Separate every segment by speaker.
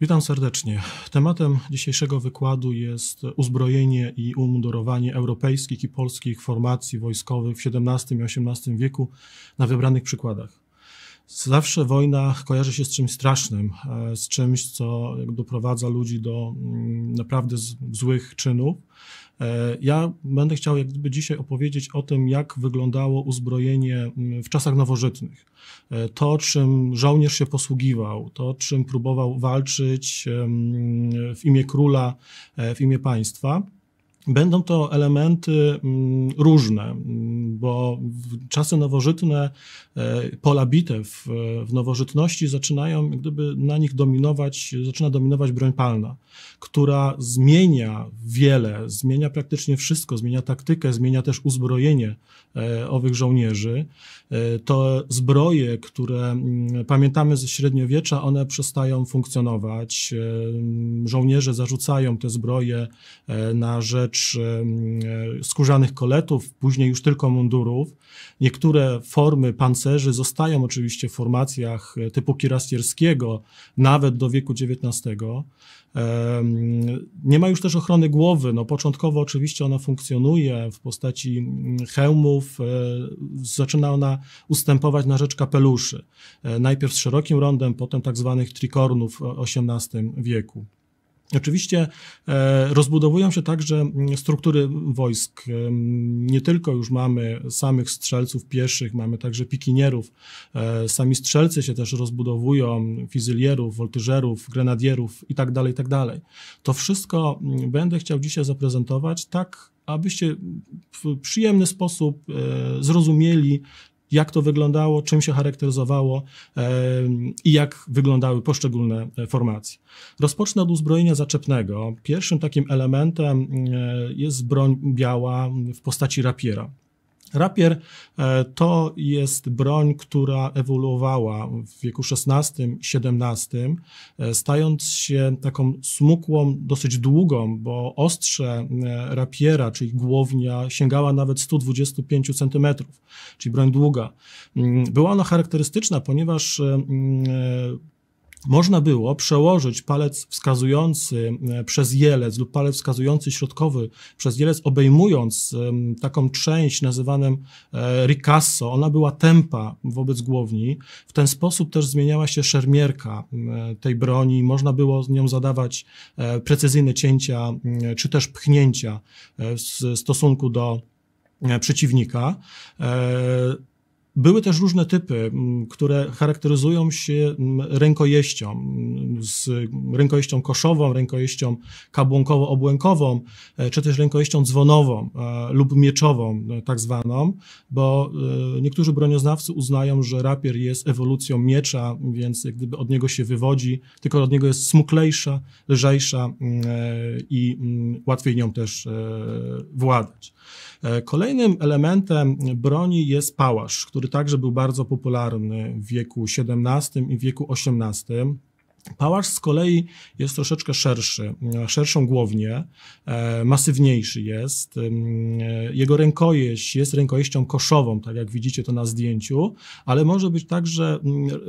Speaker 1: Witam serdecznie. Tematem dzisiejszego wykładu jest uzbrojenie i umundurowanie europejskich i polskich formacji wojskowych w XVII i XVIII wieku na wybranych przykładach. Zawsze wojna kojarzy się z czymś strasznym, e, z czymś, co doprowadza ludzi do mm, naprawdę złych czynów, E, ja będę chciał jak gdyby dzisiaj opowiedzieć o tym, jak wyglądało uzbrojenie mm, w czasach nowożytnych. E, to, czym żołnierz się posługiwał, to, czym próbował walczyć w imię króla, e, w imię państwa. Będą to elementy mm, różne, mm, bo czasy nowożytne E, pola bitew w nowożytności zaczynają gdyby na nich dominować, zaczyna dominować broń palna, która zmienia wiele, zmienia praktycznie wszystko, zmienia taktykę, zmienia też uzbrojenie e, owych żołnierzy. E, to zbroje, które mm, pamiętamy ze średniowiecza, one przestają funkcjonować. Żołnierze zarzucają te zbroje na rzecz skórzanych koletów, później już tylko mundurów. Niektóre formy pancerzy tancerzy zostają oczywiście w formacjach e, typu Kirastierskiego nawet do wieku XIX. Nie ma już też ochrony głowy. No, początkowo oczywiście ona funkcjonuje w postaci mm, hełmów. E, zaczyna ona ustępować na rzecz kapeluszy. E, najpierw z szerokim rondem, potem tak zwanych trikornów w XVIII wieku. Oczywiście e, rozbudowują się także struktury wojsk. E, nie tylko już mamy samych strzelców pieszych, mamy także pikinierów. E, sami strzelcy się też rozbudowują, fizylierów, woltyżerów, grenadierów itd., tak itd. Tak to wszystko mm, będę chciał dzisiaj zaprezentować tak, abyście w przyjemny sposób zrozumieli, jak to wyglądało, czym się charakteryzowało e, i jak wyglądały poszczególne e, formacje. Rozpocznę od uzbrojenia zaczepnego. Pierwszym takim elementem e, jest broń biała w postaci rapiera. Rapier e, to jest broń, która ewoluowała w wieku XVI, XVII, e, stając się taką smukłą, dosyć długą, bo ostrze e, rapiera, czyli głownia, sięgała nawet 125 cm, czyli broń długa. Mm, była ona charakterystyczna, ponieważ mm, można było przełożyć palec wskazujący e, przez jelec lub palec wskazujący środkowy przez jelec, obejmując e, taką część nazywaną e, ricasso. Ona była tempa wobec głowni. W ten sposób też zmieniała się szermierka tej broni. Można było z nią zadawać precyzyjne cięcia czy też pchnięcia w stosunku do przeciwnika. Były też różne typy, które charakteryzują się rękojeścią, z rękojeścią koszową, rękojeścią kabłonkowo-obłękową, e, czy też rękojeścią dzwonową e, lub mieczową e, tak zwaną, bo niektórzy bronioznawcy uznają, że rapier jest ewolucją miecza, więc jak gdyby od niego się wywodzi, tylko od niego jest smuklejsza, lżejsza i łatwiej nią też władać. E, kolejnym elementem broni jest pałasz, który także był bardzo popularny w wieku XVII i wieku XVIII. Pałasz z kolei jest troszeczkę szerszy, szerszą głownię, e, masywniejszy jest. E, jego rękojeść jest rękojeścią koszową, tak jak widzicie to na zdjęciu, ale może być także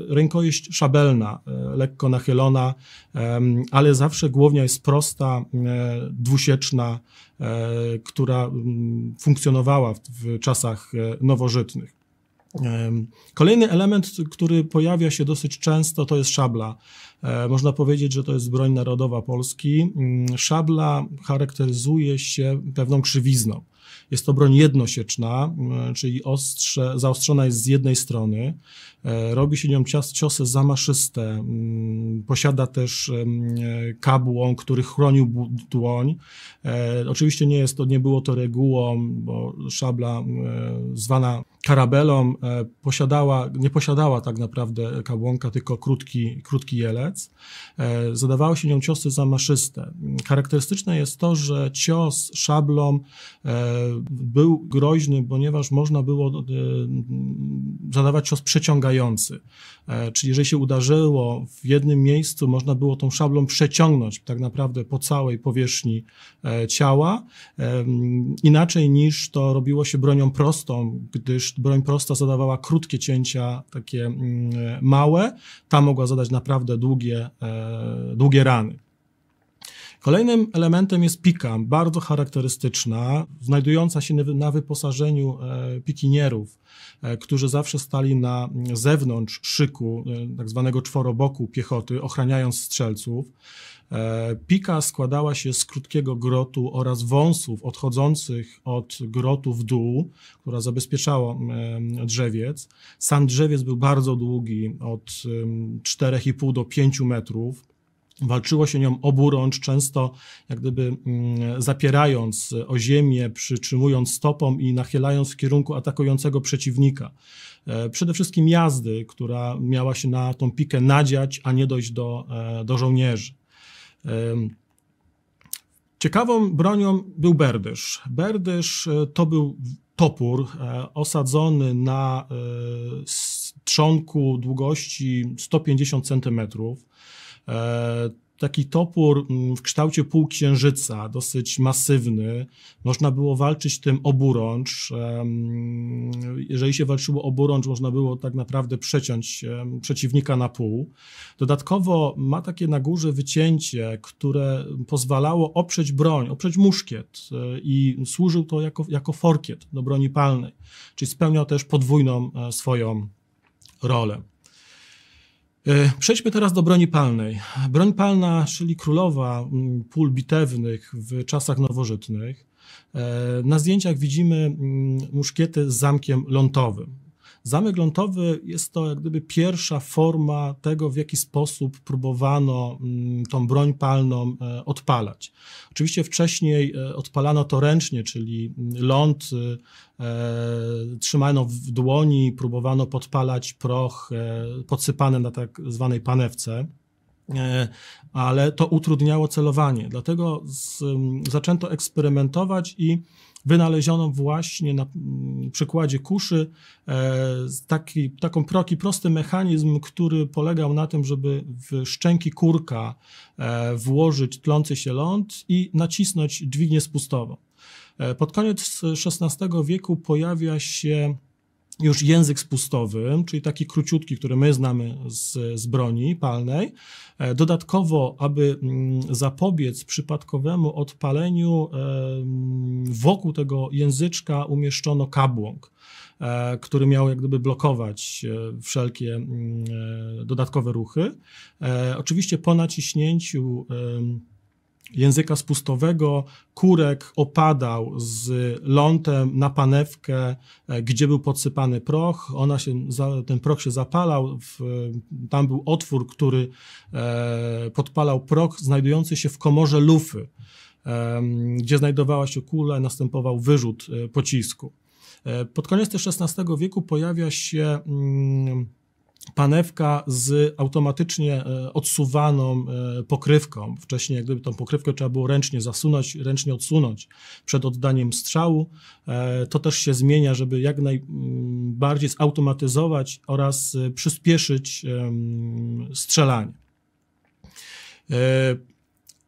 Speaker 1: rękojeść szabelna, e, lekko nachylona, ale zawsze głownia jest prosta, dwusieczna, która funkcjonowała w czasach nowożytnych. Kolejny element, który pojawia się dosyć często, to jest szabla. E, można powiedzieć, że to jest broń narodowa Polski. Mm, szabla charakteryzuje się pewną krzywizną. Jest to broń jednosieczna, e, czyli ostrze, zaostrzona jest z jednej strony. E, robi się nią cios, ciosy zamaszyste. Mm, posiada też kabłą, który chronił dłoń. E, oczywiście nie, jest to, nie było to regułą, bo szabla e, zwana karabelą e, posiadała, nie posiadała tak naprawdę kabłonka, tylko krótki, krótki jelec. Zadawało się nią ciosy zamaszyste. Charakterystyczne jest to, że cios szablą był groźny, ponieważ można było zadawać cios przeciągający. Czyli jeżeli się uderzyło w jednym miejscu, można było tą szablą przeciągnąć tak naprawdę po całej powierzchni E, ciała, inaczej niż to robiło się bronią prostą, gdyż broń prosta zadawała krótkie cięcia, takie mm, małe, ta mogła zadać naprawdę długie, e, długie rany. Kolejnym elementem jest pika, bardzo charakterystyczna, znajdująca się na wyposażeniu e, pikinierów, którzy zawsze stali na zewnątrz szyku tak zwanego czworoboku piechoty, ochraniając strzelców. E, pika składała się z krótkiego grotu oraz wąsów odchodzących od grotu w dół, która zabezpieczała drzewiec. Sam drzewiec był bardzo długi, od 4,5 do 5 metrów. Walczyło się nią oburącz, często jak gdyby mm, zapierając o ziemię, przytrzymując stopą i nachylając w kierunku atakującego przeciwnika. E, przede wszystkim jazdy, która miała się na tą pikę nadziać, a nie dojść do, e, do żołnierzy. Ciekawą bronią był berdysz. Berdysz e, to był topór e, osadzony na e, trzonku długości 150 cm taki topór mm, w kształcie półksiężyca, dosyć masywny. Można było walczyć tym oburącz. Jeżeli się walczyło oburącz, można było tak naprawdę przeciąć przeciwnika na pół. Dodatkowo ma takie na górze wycięcie, które pozwalało oprzeć broń, oprzeć muszkiet e, i służył to jako, jako forkiet do broni palnej, czyli spełniał też podwójną e, swoją rolę. E, przejdźmy teraz do broni palnej. Broń palna, czyli królowa mm, pól bitewnych w czasach nowożytnych. E, na zdjęciach widzimy mm, muszkiety z zamkiem lądowym. Zamek lądowy jest to jak gdyby pierwsza forma tego, w jaki sposób próbowano mm, tą broń palną e, odpalać. Oczywiście wcześniej e, odpalano to ręcznie, czyli mm, ląd e, trzymano w dłoni, próbowano podpalać proch podsypany na tak zwanej panewce ale to utrudniało celowanie. Dlatego z, mm, zaczęto eksperymentować i wynaleziono właśnie na mm, przykładzie kuszy e, taki, taką proki, prosty mechanizm, który polegał na tym, żeby w szczęki kurka e, włożyć tlący się ląd i nacisnąć dźwignię spustową. E, pod koniec XVI wieku pojawia się już język spustowy, czyli taki króciutki, który my znamy z, z broni palnej. E, dodatkowo, aby mm, zapobiec przypadkowemu odpaleniu, e, mm, wokół tego języczka umieszczono kabłąk e, który miał jak gdyby blokować wszelkie mm, dodatkowe ruchy. Oczywiście po naciśnięciu języka spustowego. Kurek opadał z lądem na panewkę, e, gdzie był podsypany proch. Ona się, ten proch się zapalał. W, tam był otwór, który e, podpalał proch znajdujący się w komorze lufy, e, gdzie znajdowała się kula, następował wyrzut e, pocisku. E, pod koniec XVI wieku pojawia się. Mm, panewka z automatycznie e, odsuwaną e, pokrywką. Wcześniej jak gdyby tą pokrywkę trzeba było ręcznie zasunąć, ręcznie odsunąć przed oddaniem strzału. E, to też się zmienia, żeby jak najbardziej zautomatyzować oraz przyspieszyć strzelanie.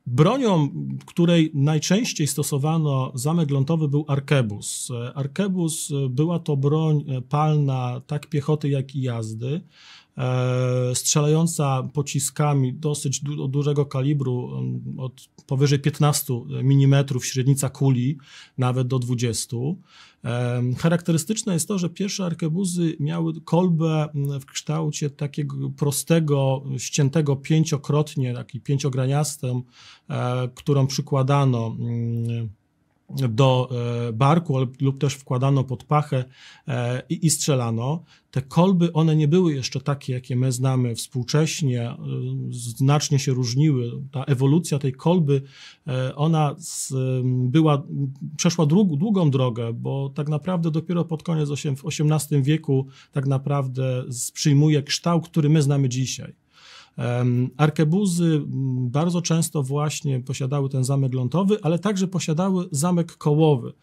Speaker 1: Bronią, której najczęściej stosowano zamek lądowy był arkebus. Arkebus e, była to broń e, palna tak piechoty, jak i jazdy. E, strzelająca pociskami dosyć du dużego kalibru, mm, od powyżej 15 mm średnica kuli, nawet do 20. E, charakterystyczne jest to, że pierwsze arkebuzy miały kolbę mm, w kształcie takiego prostego, ściętego pięciokrotnie, taki pięciograniastym, e, którą przykładano mm, do e, barku lub też wkładano pod pachę e, i, strzelano. Te kolby, one nie były jeszcze takie, jakie my znamy współcześnie, e, znacznie się różniły. Ta ewolucja tej kolby, ona była, przeszła długą drogę, bo tak naprawdę dopiero pod koniec w XVIII wieku tak naprawdę przyjmuje kształt, który my znamy dzisiaj. Arkebuzy bardzo często właśnie posiadały ten zamek lądowy, ale także posiadały zamek kołowy,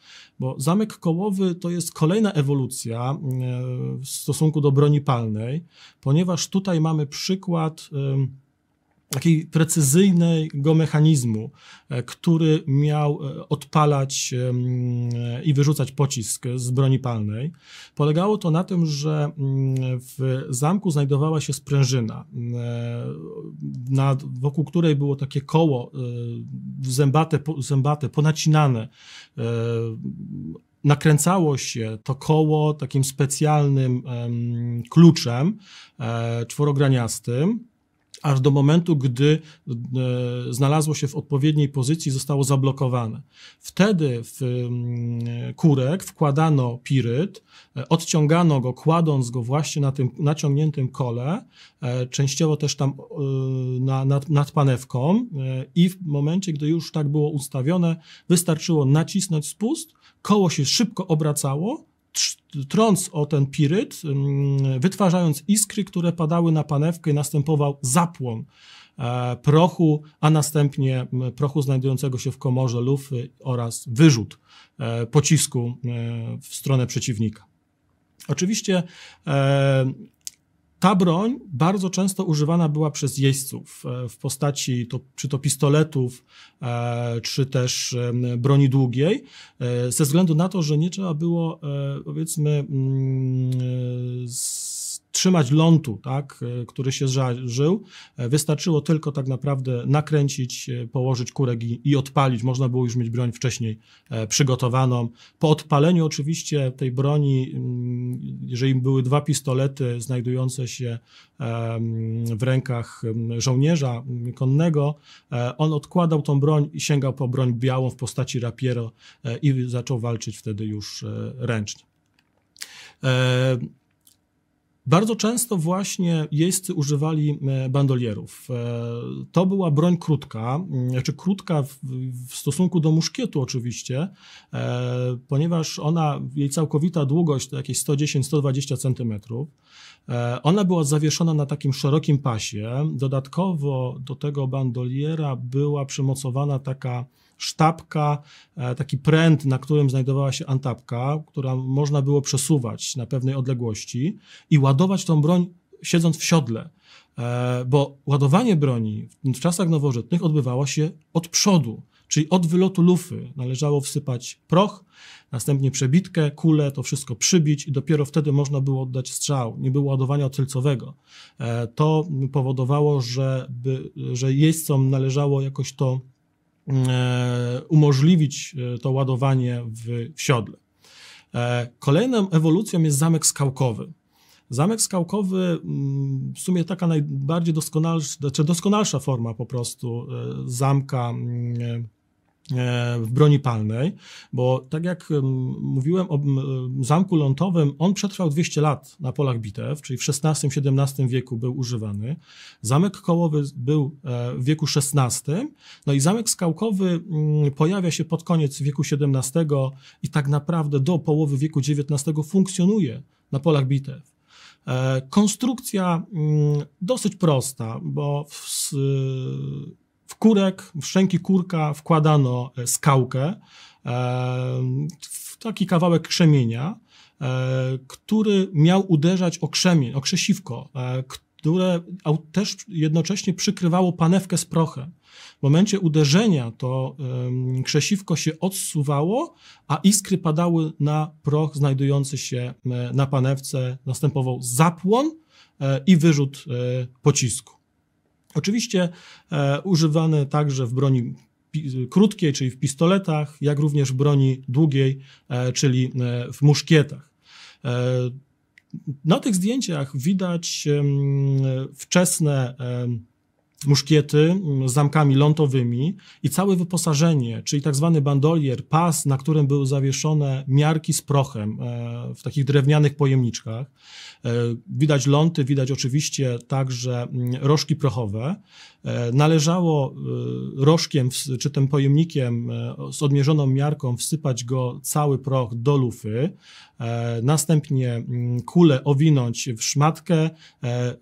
Speaker 1: bo zamek kołowy to jest kolejna ewolucja w stosunku do broni palnej, ponieważ tutaj mamy przykład takiej precyzyjnego mechanizmu, e, który miał e, odpalać i wyrzucać pocisk z broni palnej. Polegało to na tym, że mm, w zamku znajdowała się sprężyna, e, wokół której było takie koło zębate, zębate ponacinane nakręcało się to koło takim specjalnym kluczem czworograniastym aż do momentu, gdy e, znalazło się w odpowiedniej pozycji, zostało zablokowane. Wtedy w mm, kurek wkładano piryt, e, odciągano go, kładąc go właśnie na tym naciągniętym kole, e, częściowo też tam na, nad, nad panewką i w momencie, gdy już tak było ustawione, wystarczyło nacisnąć spust, koło się szybko obracało trąc o ten piryt, mm, wytwarzając iskry, które padały na panewkę i następował zapłon e, prochu, a następnie mm, prochu znajdującego się w komorze lufy oraz wyrzut e, pocisku e, w stronę przeciwnika. Oczywiście ta broń bardzo często używana była przez jeźdźców e, w postaci to, czy to pistoletów, e, czy też broni długiej, e, ze względu na to, że nie trzeba było, powiedzmy, mm, z trzymać lądu, tak, e, który się żył, e, Wystarczyło tylko tak naprawdę nakręcić, e, położyć kurek i, i odpalić. Można było już mieć broń wcześniej przygotowaną. Po odpaleniu oczywiście tej broni, mm, jeżeli były dwa pistolety znajdujące się w rękach żołnierza konnego, on odkładał tą broń i sięgał po broń białą w postaci rapiero i zaczął walczyć wtedy już ręcznie. Bardzo często właśnie jeźdźcy używali e, bandolierów. E, to była broń krótka, znaczy krótka w, stosunku do muszkietu oczywiście, e, ponieważ ona, jej całkowita długość to jakieś 110-120 cm. Ona była zawieszona na takim szerokim pasie. Dodatkowo do tego bandoliera była przymocowana taka sztabka, e, taki pręt, na którym znajdowała się antapka, która można było przesuwać na pewnej odległości i ładować tą broń siedząc w siodle. E, bo ładowanie broni w czasach nowożytnych odbywało się od przodu, czyli od wylotu lufy. Należało wsypać proch, następnie przebitkę, kulę, to wszystko przybić i dopiero wtedy można było oddać strzał. Nie było ładowania tylcowego. E, to powodowało, że, że jeźdźcom należało jakoś to E, umożliwić e, to ładowanie w, w siodle. E, kolejną ewolucją jest zamek skałkowy. Zamek skałkowy, mm, w sumie taka najbardziej doskonalsza, czy doskonalsza forma po prostu zamka mm, E, w broni palnej, bo tak jak mówiłem o e, zamku lądowym, on przetrwał 200 lat na polach bitew, czyli w XVI-XVII wieku był używany. Zamek kołowy był e, w wieku XVI, no i zamek skałkowy mm, pojawia się pod koniec wieku XVII i tak naprawdę do połowy wieku XIX funkcjonuje na polach bitew. Konstrukcja mm, dosyć prosta, bo w w kurek, w szczęki kurka wkładano e, skałkę, e, taki kawałek krzemienia, e, który miał uderzać o krzemień, o krzesiwko, które też jednocześnie przykrywało panewkę z prochem. W momencie uderzenia to krzesiwko się odsuwało, a iskry padały na proch znajdujący się na panewce. Następował zapłon i wyrzut pocisku. Oczywiście e, używane także w broni krótkiej, czyli w pistoletach, jak również w broni długiej, e, czyli e, w muszkietach. E, na tych zdjęciach widać wczesne muszkiety mm, z zamkami lądowymi i całe wyposażenie, czyli tak zwany bandolier, pas, na którym były zawieszone miarki z prochem e, w takich drewnianych pojemniczkach. E, widać ląty, widać oczywiście także mm, rożki prochowe. E, należało e, rożkiem czy tym pojemnikiem e, z odmierzoną miarką wsypać go cały proch do lufy, następnie mm, kulę owinąć w szmatkę,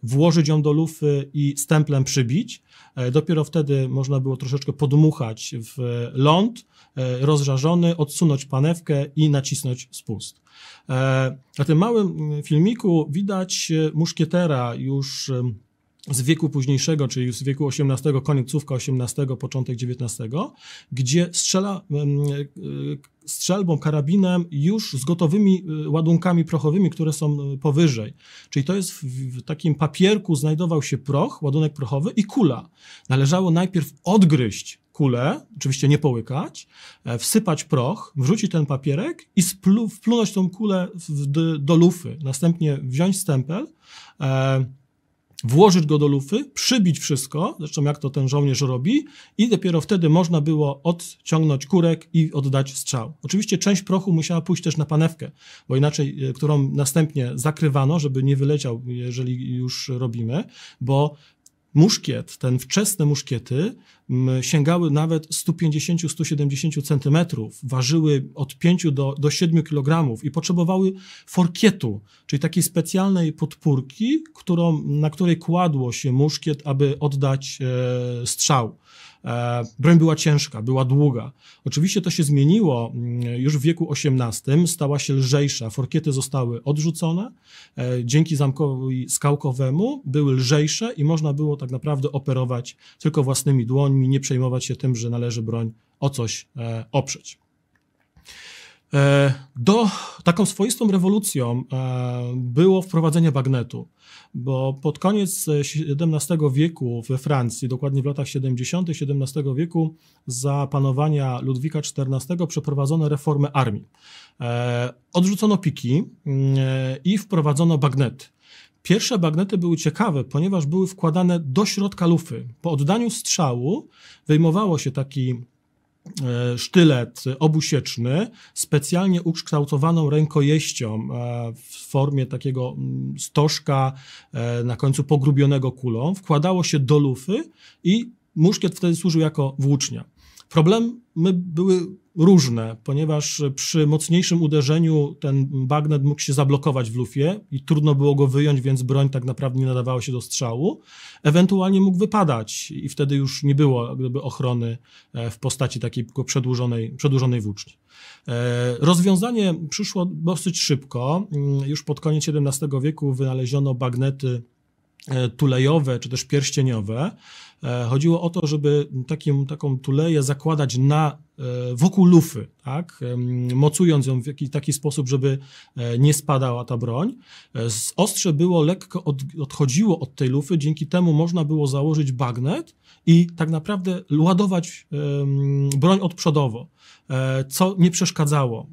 Speaker 1: włożyć ją do lufy i stemplem przybić. Dopiero wtedy można było troszeczkę podmuchać w ląd rozżarzony, odsunąć panewkę i nacisnąć spust. Na tym małym mm, filmiku widać muszkietera już z wieku późniejszego, czyli z wieku XVIII, końcówka XVIII, początek XIX, gdzie strzela e, strzelbą, karabinem już z gotowymi e, ładunkami prochowymi, które są e, powyżej. Czyli to jest w, takim papierku znajdował się proch, ładunek prochowy i kula. Należało najpierw odgryźć kulę, oczywiście nie połykać, wsypać proch, wrzucić ten papierek i splu, wplunąć tą kulę w, do lufy. Następnie wziąć stempel, e, włożyć go do lufy, przybić wszystko, zresztą jak to ten żołnierz robi, i dopiero wtedy można było odciągnąć kurek i oddać strzał. Oczywiście część prochu musiała pójść też na panewkę, bo inaczej, e, którą następnie zakrywano, żeby nie wyleciał, jeżeli już robimy, bo muszkiet, ten wczesne muszkiety sięgały nawet 150-170 centymetrów, ważyły od 5 do, do 7 kg i potrzebowały forkietu, czyli takiej specjalnej podpórki, którą, na której kładło się muszkiet, aby oddać e, strzał. E, broń była ciężka, była długa. Oczywiście to się zmieniło mm, już w wieku XVIII, stała się lżejsza. Forkiety zostały odrzucone. E, dzięki zamkowi skałkowemu były lżejsze i można było tak naprawdę operować tylko własnymi dłońmi, nie przejmować się tym, że należy broń o coś e, oprzeć. E, do taką swoistą rewolucją e, było wprowadzenie bagnetu, bo pod koniec XVII e, wieku we Francji, dokładnie w latach 70. XVII wieku, za panowania Ludwika XIV przeprowadzono reformę armii. Odrzucono piki mm, i wprowadzono bagnety. Pierwsze bagnety były ciekawe, ponieważ były wkładane do środka lufy. Po oddaniu strzału wyjmowało się taki E, sztylet obusieczny specjalnie ukształtowaną rękojeścią e, w formie takiego mm, stożka e, na końcu pogrubionego kulą wkładało się do lufy i muszkiet wtedy służył jako włócznia. Problemy były różne, ponieważ przy mocniejszym uderzeniu ten bagnet mógł się zablokować w lufie i trudno było go wyjąć, więc broń tak naprawdę nie nadawała się do strzału. Ewentualnie mógł wypadać i wtedy już nie było gdyby ochrony e, w postaci takiej przedłużonej, przedłużonej włóczni. E, rozwiązanie przyszło dosyć szybko. Mm, już pod koniec XVII wieku wynaleziono bagnety E, tulejowe czy też pierścieniowe. E, chodziło o to, żeby takim, taką tuleję zakładać na, e, wokół lufy, tak? mocując ją w jakiś taki sposób, żeby nie spadała ta broń. Ostrze było lekko, od, odchodziło od tej lufy, dzięki temu można było założyć bagnet i tak naprawdę ładować broń odprzodowo. E, co nie przeszkadzało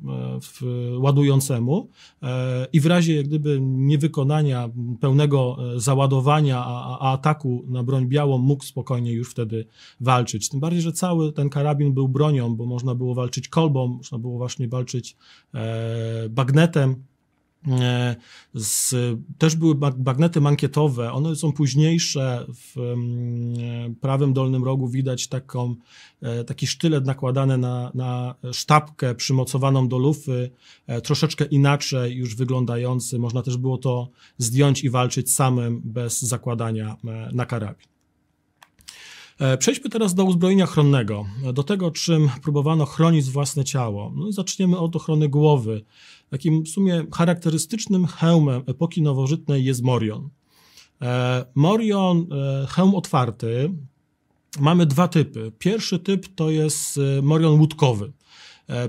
Speaker 1: e, ładującemu e, i w razie jak gdyby niewykonania pełnego załadowania, a, a ataku na broń białą mógł spokojnie już wtedy walczyć. Tym bardziej, że cały ten karabin był bronią, bo można było walczyć kolbą, można było właśnie walczyć bagnetem, E, z, też były bagnety mankietowe, one są późniejsze. W mm, e, prawym dolnym rogu widać taką, e, taki sztylet nakładany na, na sztabkę przymocowaną do lufy, troszeczkę inaczej już wyglądający. Można też było to zdjąć i walczyć samym bez zakładania na karabin. Przejdźmy teraz do uzbrojenia chronnego, do tego, czym próbowano chronić własne ciało. No zaczniemy od ochrony głowy takim w sumie charakterystycznym hełmem epoki nowożytnej jest morion. E, morion, e, hełm otwarty, mamy dwa typy. Pierwszy typ to jest e, morion łódkowy.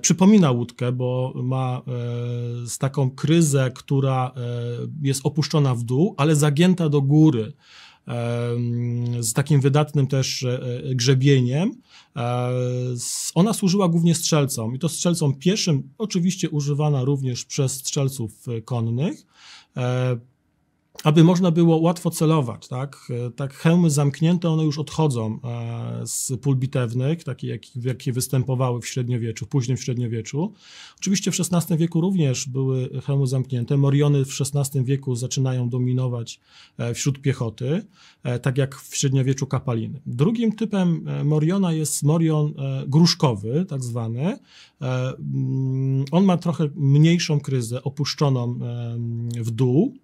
Speaker 1: Przypomina łódkę, bo ma z taką kryzę, która jest opuszczona w dół, ale zagięta do góry z takim wydatnym też e, e, grzebieniem. E, ona służyła głównie strzelcom i to strzelcom pieszym, oczywiście używana również przez strzelców konnych aby można było łatwo celować, tak? E, tak hełmy zamknięte, one już odchodzą e, z pól bitewnych, takie jak, jakie występowały w średniowieczu, w późnym średniowieczu. Oczywiście w XVI wieku również były hełmy zamknięte. Moriony w XVI wieku zaczynają dominować e, wśród piechoty, tak jak w średniowieczu kapaliny. Drugim typem moriona jest morion gruszkowy, tak zwany. Mm, on ma trochę mniejszą kryzę, opuszczoną w dół,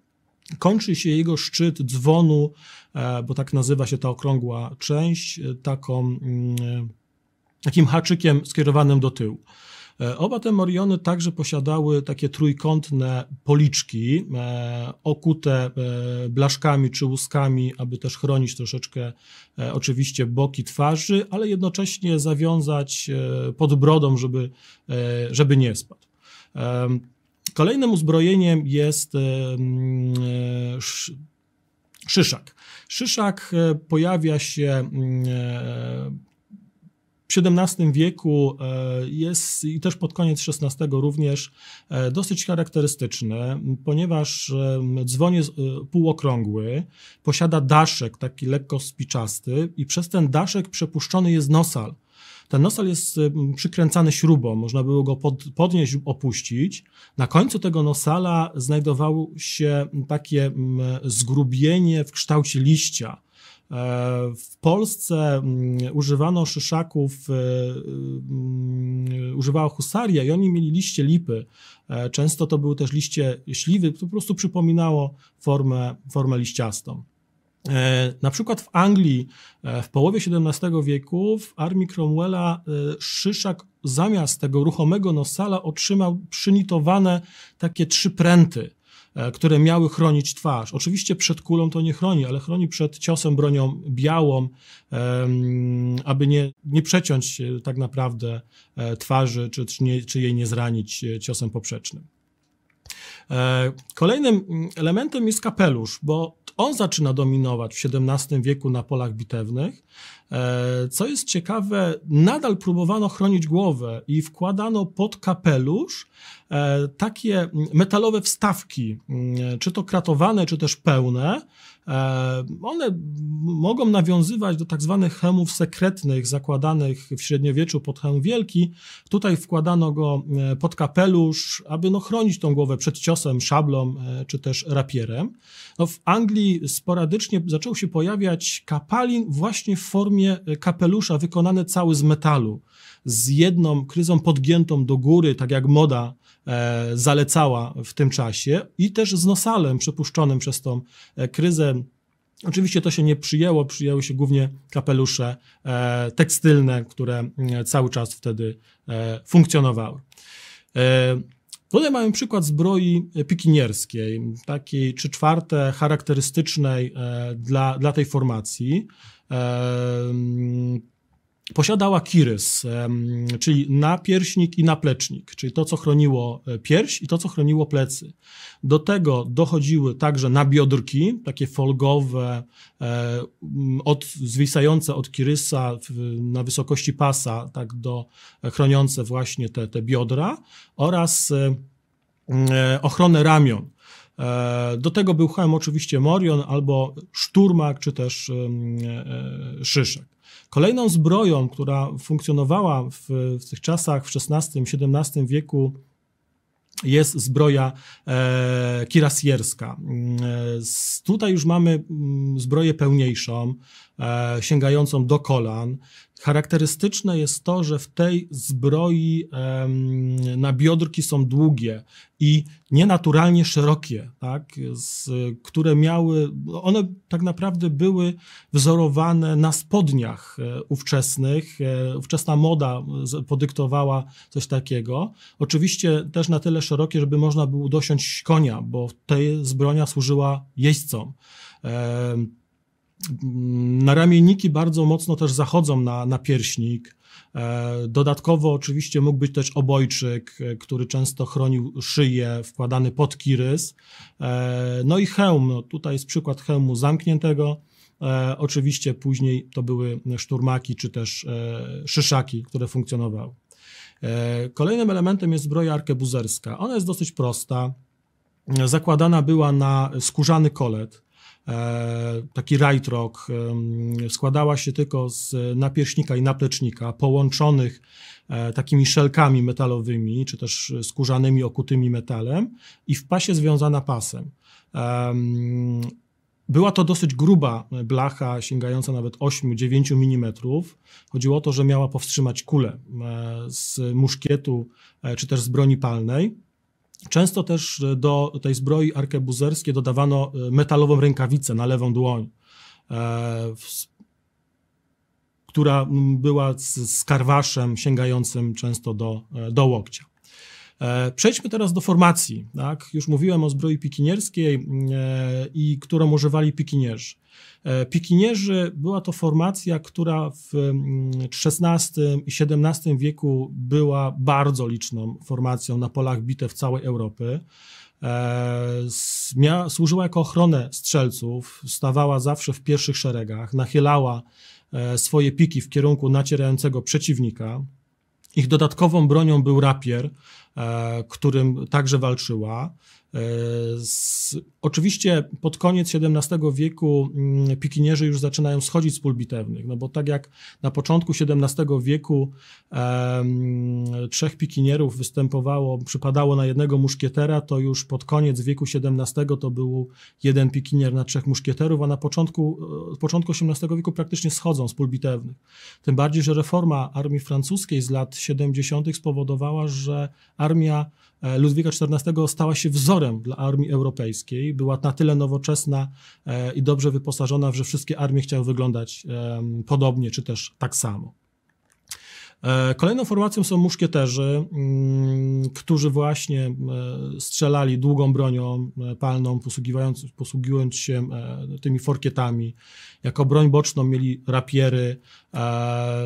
Speaker 1: Kończy się jego szczyt dzwonu, e, bo tak nazywa się ta okrągła część, e, taką, mm, e, takim haczykiem skierowanym do tyłu. Oba te moriony także posiadały takie trójkątne policzki, okute blaszkami czy łuskami, aby też chronić troszeczkę oczywiście boki twarzy, ale jednocześnie zawiązać pod brodą, żeby, żeby nie spadł. Kolejnym uzbrojeniem jest e, szyszak. Szyszak e, pojawia się e, w XVII wieku jest i też pod koniec XVI również dosyć charakterystyczny, ponieważ dzwon jest półokrągły, posiada daszek taki lekko spiczasty i przez ten daszek przepuszczony jest nosal. Ten nosal jest y, przykręcany śrubą, można było go pod, podnieść lub opuścić. Na końcu tego nosala znajdowało się takie zgrubienie w kształcie liścia. E, w Polsce używano szyszaków, e, używała husaria i oni mieli liście lipy. E, często to były też liście śliwy, to po prostu przypominało formę, formę liściastą. E, na przykład w Anglii e, w połowie XVII wieku w armii Cromwella e, Szyszak zamiast tego ruchomego nosala otrzymał przynitowane takie trzy pręty, które miały chronić twarz. Oczywiście przed kulą to nie chroni, ale chroni przed ciosem bronią białą, aby nie, nie przeciąć tak naprawdę twarzy, czy, czy, nie, czy jej nie zranić ciosem poprzecznym. E, kolejnym elementem jest kapelusz, bo on zaczyna dominować w XVII wieku na polach bitewnych. E, co jest ciekawe, nadal próbowano chronić głowę i wkładano pod kapelusz e, takie metalowe wstawki, mm, czy to kratowane, czy też pełne, E, one mogą nawiązywać do tak zwanych hełmów sekretnych zakładanych w średniowieczu pod hełm wielki. Tutaj wkładano go e, pod kapelusz, aby no chronić tą głowę przed ciosem, szablą e, czy też rapierem. No w Anglii sporadycznie zaczął się pojawiać kapalin właśnie w formie kapelusza wykonany cały z metalu, z jedną kryzą podgiętą do góry, tak jak moda E, zalecała w tym czasie i też z Nosalem przepuszczonym przez tą e, kryzę Oczywiście to się nie przyjęło, przyjęły się głównie kapelusze e, tekstylne, które cały czas wtedy funkcjonowały. tutaj mamy przykład zbroi pikinierskiej, takiej trzy czwarte charakterystycznej dla, dla tej formacji posiadała kirys, czyli napierśnik i naplecznik, czyli to, co chroniło e, pierś i to, co chroniło plecy. Do tego dochodziły także nabiodrki, takie folgowe, e, od, zwisające od kirysa na wysokości pasa, tak do e, chroniące właśnie te, te biodra oraz ochronę ramion. Do tego był hełm oczywiście Morion albo szturmak, czy też szyszek. Kolejną zbroją, która funkcjonowała w, w tych czasach, w XVI-XVII wieku, jest zbroja e, kirasjerska. E, tutaj już mamy mm, zbroję pełniejszą, e, sięgającą do kolan. Charakterystyczne jest to, że w tej zbroi um, nabiodrki są długie i nienaturalnie szerokie, tak, z, które miały, one tak naprawdę były wzorowane na spodniach e, ówczesnych. E, ówczesna moda e, podyktowała coś takiego. Oczywiście też na tyle szerokie, żeby można było dosiąść konia, bo ta zbronia służyła jeźdźcom. Mm, na ramienniki bardzo mocno też zachodzą na, na pierśnik. E, dodatkowo oczywiście mógł być też obojczyk, e, który często chronił szyję, wkładany pod kirys. E, no i hełm, no tutaj jest przykład hełmu zamkniętego. Oczywiście później to były szturmaki czy też szyszaki, które funkcjonowały. Kolejnym elementem jest zbroja arkebuzerska. Ona jest dosyć prosta. Zakładana była na skórzany kolet. E, taki right rock, składała się tylko z napierzchnika i naplecznika połączonych e, takimi szelkami metalowymi, czy też skórzanymi, okutymi metalem i w pasie związana pasem. Była to dosyć gruba blacha, sięgająca nawet 8-9 mm. Chodziło o to, że miała powstrzymać kulę e, z muszkietu czy też z broni palnej. Często też e, do tej zbroi arkebuzerskiej dodawano e, metalową rękawicę na lewą dłoń, e, która była z, z karwaszem sięgającym często do, do łokcia. E, przejdźmy teraz do formacji. Tak? Już mówiłem o zbroi pikinierskiej e, i którą używali pikinierzy. E, pikinierzy była to formacja, która w XVI mm, i XVII wieku była bardzo liczną formacją na polach bitew całej Europy. Mia, służyła jako ochronę strzelców, stawała zawsze w pierwszych szeregach, nachylała swoje piki w kierunku nacierającego przeciwnika. Ich dodatkową bronią był rapier, E, którym także walczyła. E, z, oczywiście pod koniec XVII wieku mm, pikinierzy już zaczynają schodzić z pól bitewnych, no bo tak jak na początku XVII wieku e, mm, trzech pikinierów występowało, przypadało na jednego muszkietera, to już pod koniec wieku XVII to był jeden pikinier na trzech muszkieterów, a na początku, e, początku XVIII wieku praktycznie schodzą z pól bitewnych. Tym bardziej, że reforma armii francuskiej z lat 70. spowodowała, że armia e, Ludwika XIV stała się wzorem dla armii europejskiej. Była na tyle nowoczesna e, i dobrze wyposażona, że wszystkie armie chciały wyglądać podobnie czy też tak samo. E, kolejną formacją są muszkieterzy, mm, którzy właśnie e, strzelali długą bronią e, palną, posługiwając, posługując się tymi forkietami. Jako broń boczną mieli rapiery.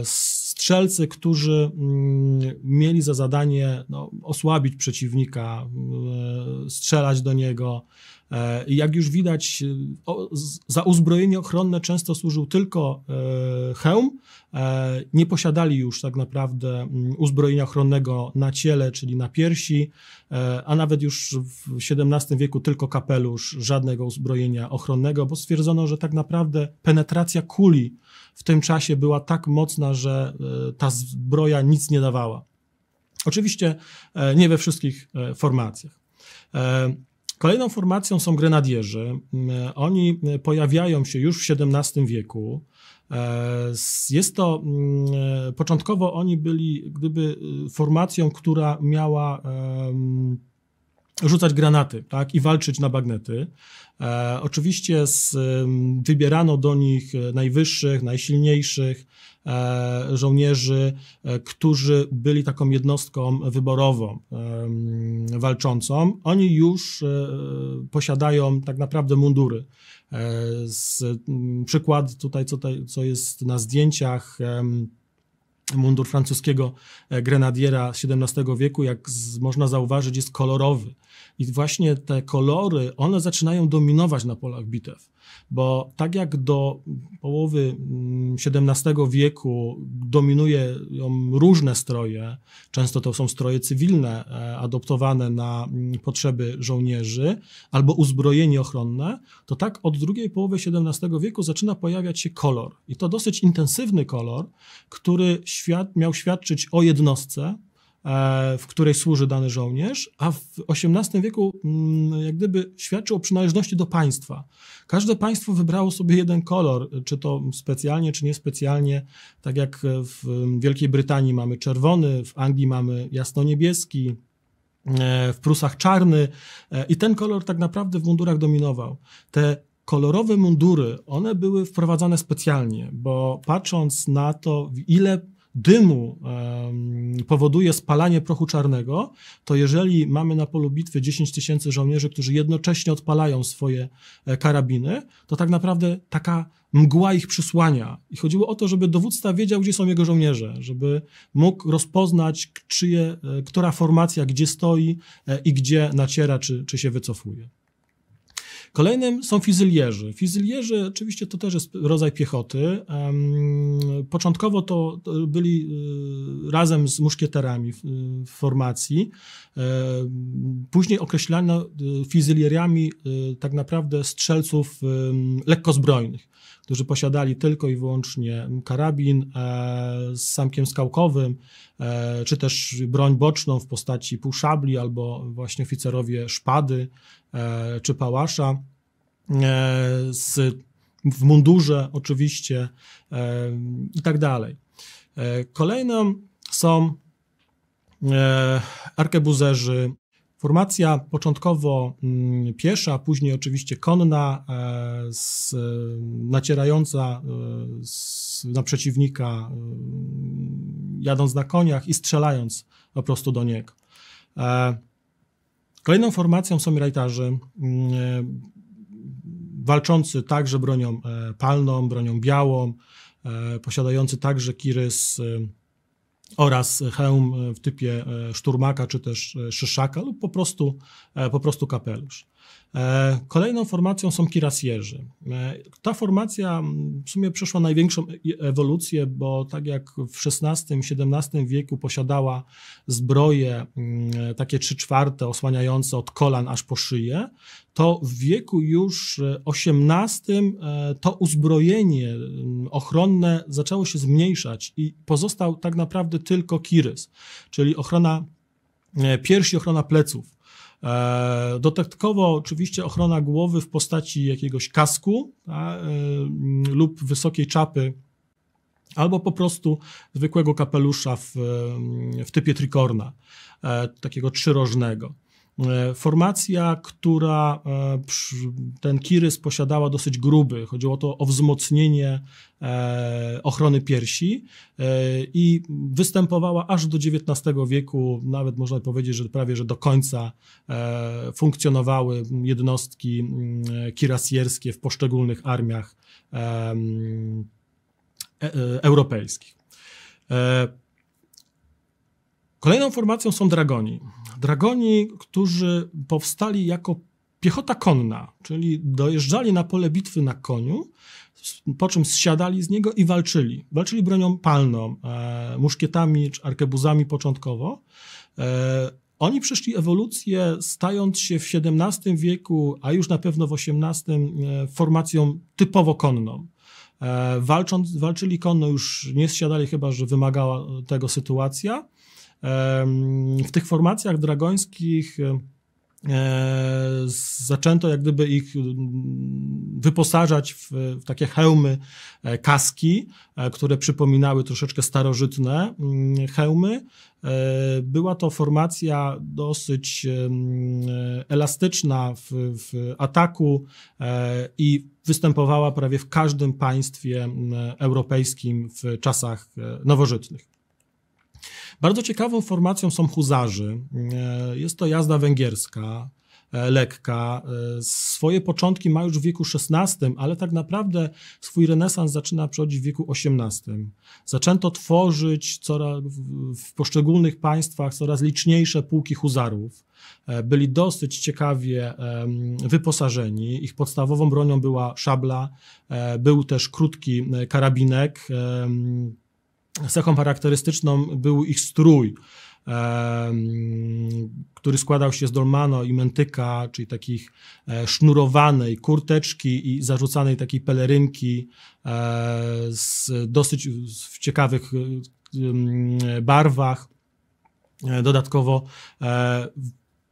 Speaker 1: Strzelcy, którzy mm, mieli za zadanie no, osłabić przeciwnika, strzelać do niego. E, jak już widać, e, za uzbrojenie ochronne często służył tylko e, hełm. Nie posiadali już tak naprawdę mm, uzbrojenia ochronnego na ciele, czyli na piersi, a nawet już w XVII wieku tylko kapelusz, żadnego uzbrojenia ochronnego, bo stwierdzono, że tak naprawdę penetracja kuli w tym czasie była tak mocna, że ta zbroja nic nie dawała. Oczywiście nie we wszystkich formacjach. Kolejną formacją są grenadierzy. Oni pojawiają się już w XVII wieku. E, jest to, mm, początkowo oni byli gdyby e, formacją, która miała rzucać granaty tak, i walczyć na bagnety. E, oczywiście z, wybierano do nich najwyższych, najsilniejszych, E, żołnierzy, e, którzy byli taką jednostką wyborową e, walczącą, oni już posiadają tak naprawdę mundury. Z, przykład tutaj, co, tutaj, co jest na zdjęciach mundur francuskiego grenadiera XVII wieku, jak z, można zauważyć, jest kolorowy. I właśnie te kolory, one zaczynają dominować na polach bitew. Bo tak jak do połowy XVII mm, wieku dominują różne stroje, często to są stroje cywilne e, adoptowane na mm, potrzeby żołnierzy albo uzbrojenie ochronne, to tak od drugiej połowy XVII wieku zaczyna pojawiać się kolor. I to dosyć intensywny kolor, który świat, miał świadczyć o jednostce, E, w której służy dany żołnierz, a w XVIII wieku mm, jak gdyby świadczył o przynależności do państwa. Każde państwo wybrało sobie jeden kolor, czy to specjalnie, czy niespecjalnie, tak jak w Wielkiej Brytanii mamy czerwony, w Anglii mamy jasno-niebieski, e, w Prusach czarny e, i ten kolor tak naprawdę w mundurach dominował. Te kolorowe mundury, one były wprowadzane specjalnie, bo patrząc na to, ile dymu powoduje spalanie prochu czarnego, to jeżeli mamy na polu bitwy 10 tysięcy żołnierzy, którzy jednocześnie odpalają swoje e, karabiny, to tak naprawdę taka mgła ich przysłania. I chodziło o to, żeby dowódca wiedział, gdzie są jego żołnierze, żeby mógł rozpoznać, czyje, e, która formacja gdzie stoi e, i gdzie naciera, czy, czy się wycofuje. Kolejnym są fizylierzy. Fizylierzy oczywiście to też jest rodzaj piechoty. Początkowo to byli y, razem z muszkieterami w formacji. E, później określano y, fizylieriami y, tak naprawdę strzelców lekkozbrojnych którzy posiadali tylko i wyłącznie karabin e, z samkiem skałkowym, e, czy też broń boczną w postaci półszabli albo właśnie oficerowie szpady e, czy pałasza. Z, w mundurze oczywiście i tak dalej. Kolejną są arkebuzerzy, Formacja początkowo mm, piesza, później oczywiście konna, e, z, nacierająca e, z, na przeciwnika, e, jadąc na koniach i strzelając po prostu do niego. Kolejną formacją są rajtarzy mm, walczący także bronią palną, bronią białą, posiadający także kiry z oraz hełm w typie e, szturmaka czy też e, szyszaka lub po prostu, e, po prostu kapelusz. E, kolejną formacją są kirasjerzy. E, ta formacja w sumie przeszła największą e, ewolucję, bo tak jak w XVI-XVII wieku posiadała zbroje takie trzy czwarte osłaniające od kolan aż po szyję, to w wieku już XVIII to uzbrojenie ochronne zaczęło się zmniejszać i pozostał tak naprawdę tylko kirys, czyli ochrona piersi, ochrona pleców. E, dodatkowo oczywiście ochrona głowy w postaci jakiegoś kasku tak, e, mm, lub wysokiej czapy albo po prostu zwykłego kapelusza w, e, w typie trikorna, takiego trzyrożnego. E, formacja, która e, ten kirys posiadała dosyć gruby, chodziło to o wzmocnienie e, ochrony piersi i występowała aż do XIX wieku, nawet można powiedzieć, że prawie że do końca funkcjonowały jednostki mm, kirasjerskie w poszczególnych armiach europejskich. Kolejną formacją są dragoni. Dragoni, którzy powstali jako piechota konna, czyli dojeżdżali na pole bitwy na koniu, po czym zsiadali z niego i walczyli. Walczyli bronią palną, e, muszkietami czy arkebuzami początkowo. E, oni przeszli ewolucję, stając się w XVII wieku, a już na pewno w XVIII, e, formacją typowo konną. E, walcząc, walczyli konno, już nie zsiadali, chyba że wymagała tego sytuacja. W tych formacjach dragońskich e, e, zaczęto jak gdyby ich mm, wyposażać w, takie hełmy, e, kaski, które przypominały troszeczkę starożytne mm, hełmy. Była to formacja dosyć mm, elastyczna w, w ataku i występowała prawie w każdym państwie europejskim w czasach nowożytnych. Bardzo ciekawą formacją są huzarzy. E, jest to jazda węgierska, e, lekka. E, swoje początki ma już w wieku XVI, ale tak naprawdę swój renesans zaczyna przychodzić w wieku XVIII. Zaczęto tworzyć coraz, w poszczególnych państwach coraz liczniejsze pułki huzarów. Byli dosyć ciekawie wyposażeni. Ich podstawową bronią była szabla, był też krótki karabinek cechą charakterystyczną był ich strój, który składał się z dolmano i mentyka, czyli takich e, sznurowanej kurteczki i zarzucanej takiej pelerynki e, z dosyć w ciekawych e, barwach. Dodatkowo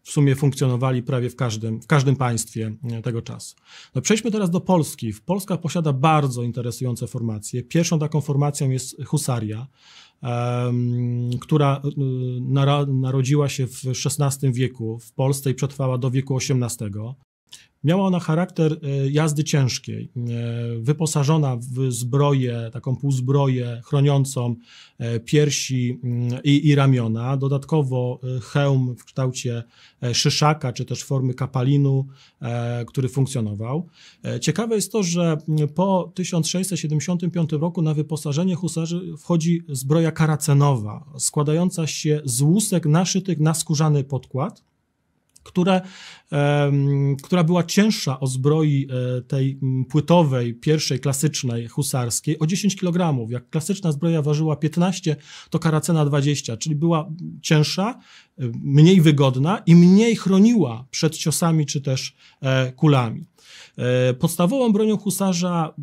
Speaker 1: w sumie funkcjonowali prawie w każdym, w każdym państwie e, tego czasu. No przejdźmy teraz do Polski. Polska posiada bardzo interesujące formacje. Pierwszą taką formacją jest husaria, która e, narodziła się w XVI wieku w Polsce i przetrwała do wieku XVIII. Miała ona charakter e, jazdy ciężkiej, e, wyposażona w zbroję, taką półzbroję chroniącą e, piersi mm, i, i ramiona, dodatkowo hełm w kształcie szyszaka czy też formy kapalinu, który funkcjonował. Ciekawe jest to, że mm, po 1675 roku na wyposażenie husarzy wchodzi zbroja karacenowa, składająca się z łusek naszytych na skórzany podkład które, która była cięższa o zbroi e, tej płytowej, pierwszej, klasycznej, husarskiej o 10 kg. Jak klasyczna zbroja ważyła 15, to karacena 20, czyli była cięższa, e, mniej wygodna i mniej chroniła przed ciosami czy też e, kulami. E, podstawową bronią husarza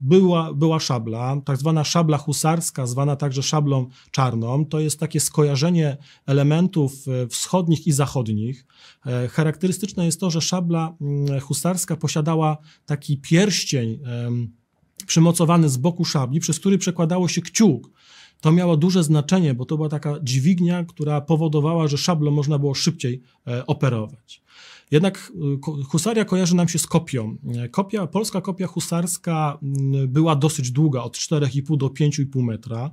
Speaker 1: była, była szabla, tak zwana szabla husarska, zwana także szablą czarną. To jest takie skojarzenie elementów e, wschodnich i zachodnich. E, charakterystyczne jest to, że szabla mm, husarska posiadała taki pierścień przymocowany z boku szabli, przez który przekładało się kciuk. To miało duże znaczenie, bo to była taka dźwignia, która powodowała, że szablą można było szybciej operować. Jednak y, husaria kojarzy nam się z kopią. E, kopia, polska kopia husarska mm, była dosyć długa, od 4,5 do 5,5 metra.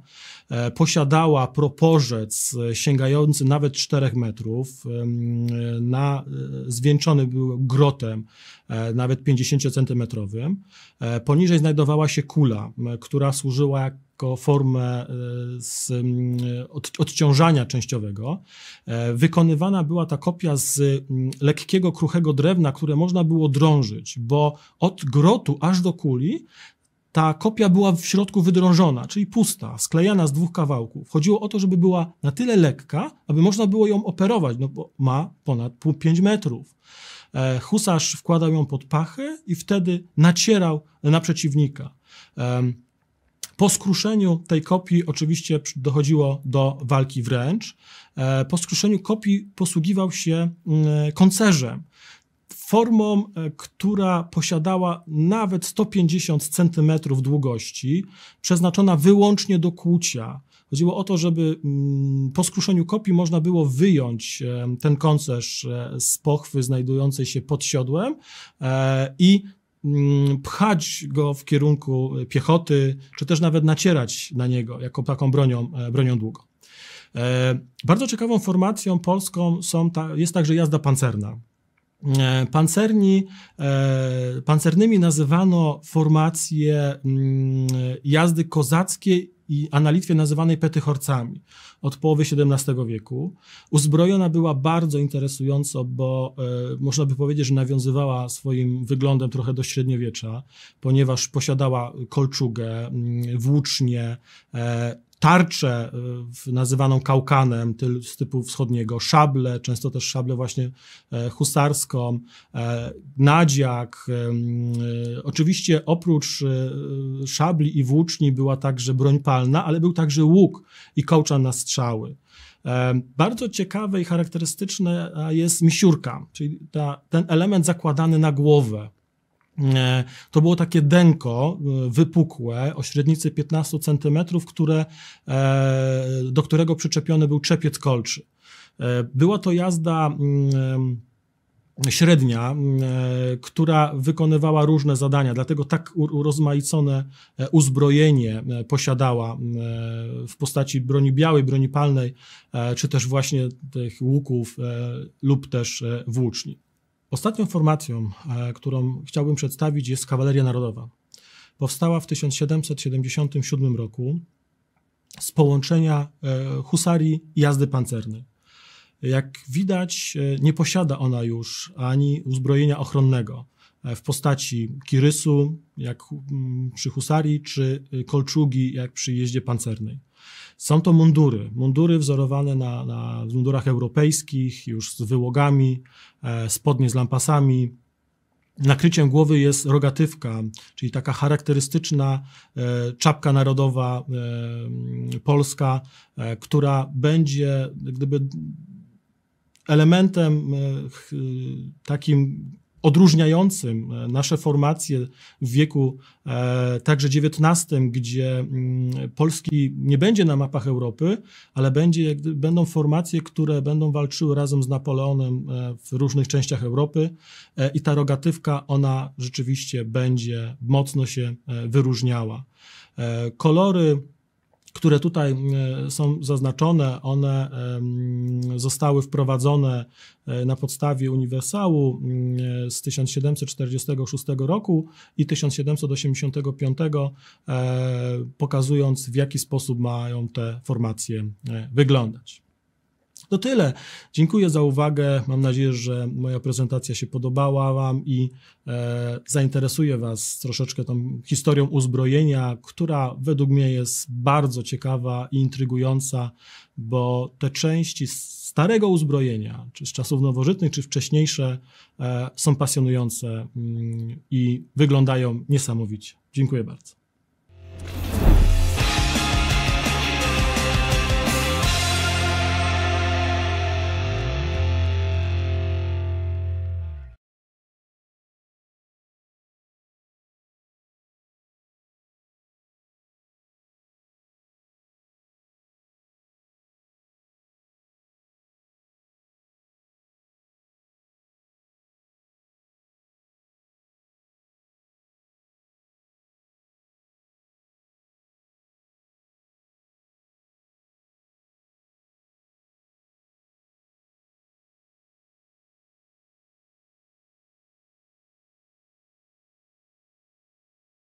Speaker 1: E, posiadała proporzec e, sięgający nawet 4 metrów. Na, zwieńczony był grotem nawet 50 centymetrowym. Poniżej znajdowała się kula, która służyła jako formę e, z odciążania częściowego. E, wykonywana była ta kopia z lekkiego, kruchego drewna, które można było drążyć, bo od grotu aż do kuli ta kopia była w środku wydrążona, czyli pusta, sklejana z dwóch kawałków. Chodziło o to, żeby była na tyle lekka, aby można było ją operować, no bo ma ponad 5 metrów. E, husarz wkładał ją pod pachy i wtedy nacierał na przeciwnika. Po skruszeniu tej kopii oczywiście dochodziło do walki wręcz. E, po skruszeniu kopii posługiwał się mm, koncerzem formą, e, która posiadała nawet 150 cm długości, przeznaczona wyłącznie do kłucia. Chodziło o to, żeby mm, po skruszeniu kopii można było wyjąć e, ten koncerz z pochwy znajdującej się pod siodłem i Mm, pchać go w kierunku piechoty, czy też nawet nacierać na niego jako taką bronią, e, bronią długą. E, bardzo ciekawą formacją polską są ta, jest także jazda pancerna. E, pancerni, e, pancernymi nazywano formacje mm, jazdy kozackiej i, a na Litwie nazywanej petychorcami od połowy XVII wieku. Uzbrojona była bardzo interesująco, bo e, można by powiedzieć, że nawiązywała swoim wyglądem trochę do średniowiecza, ponieważ posiadała kolczugę, mm, włócznie, tarczę y, nazywaną kaukanem z typu wschodniego, szable, często też szable właśnie e, husarską, e, nadziak. E, oczywiście oprócz szabli i włóczni była także broń palna, ale był także łuk i kołczan na strzały. Bardzo ciekawe i charakterystyczne jest misiurka, czyli ta, ten element zakładany na głowę. E, to było takie denko e, wypukłe o średnicy 15 cm, które, e, do którego przyczepiony był czepiec kolczy. Była to jazda mm, średnia, mm, która wykonywała różne zadania, dlatego tak urozmaicone uzbrojenie posiadała mm, w postaci broni białej, broni palnej, czy też właśnie tych łuków lub też włóczni. Ostatnią formacją, e, którą chciałbym przedstawić, jest Kawaleria Narodowa. Powstała w 1777 roku z połączenia e, husarii i jazdy pancernej. Jak widać, e, nie posiada ona już ani uzbrojenia ochronnego w postaci kirysu, jak mm, przy husarii, czy kolczugi, jak przy jeździe pancernej. Są to mundury. Mundury wzorowane na, na mundurach europejskich, już z wyłogami, e, spodnie z lampasami, Nakryciem głowy jest rogatywka, czyli taka charakterystyczna e, czapka narodowa e, polska, która będzie gdyby elementem takim odróżniającym e, nasze formacje w wieku e, także XIX, gdzie mm, Polski nie będzie na mapach Europy, ale będzie, będą formacje, które będą walczyły razem z Napoleonem e, w różnych częściach Europy i ta rogatywka, ona rzeczywiście będzie mocno się wyróżniała. Kolory które tutaj e, są zaznaczone, one zostały wprowadzone e, na podstawie uniwersału mm, e, z 1746 roku i 1785, pokazując w jaki sposób mają te formacje wyglądać. To tyle. Dziękuję za uwagę. Mam nadzieję, że moja prezentacja się podobała Wam i e, zainteresuje Was troszeczkę tą historią uzbrojenia, która według mnie jest bardzo ciekawa i intrygująca, bo te części starego uzbrojenia, czy z czasów nowożytnych, czy wcześniejsze, e, są pasjonujące mm, i wyglądają niesamowicie. Dziękuję bardzo.